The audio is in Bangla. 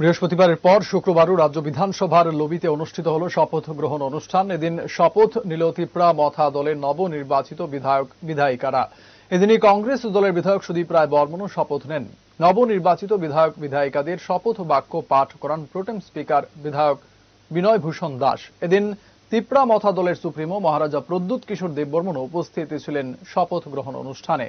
বৃহস্পতিবারের পর শুক্রবারও রাজ্য বিধানসভার লবিতে অনুষ্ঠিত হল শপথ গ্রহণ অনুষ্ঠান এদিন শপথ নিল তিপ্রা মথা দলের নবনির্বাচিত বিধায়ক বিধায়িকারা এদিনই কংগ্রেস দলের বিধায়ক সুদীপ রায় বর্মনও শপথ নেন নবনির্বাচিত বিধায়ক বিধায়িকাদের শপথ বাক্য পাঠ করান প্রোটেম স্পিকার বিধায়ক বিনয় ভূষণ দাস এদিন তিপ্রা মথা দলের সুপ্রিমো মহারাজা প্রদ্যুৎ কিশোর দেববর্মনও উপস্থিত ছিলেন শপথ গ্রহণ অনুষ্ঠানে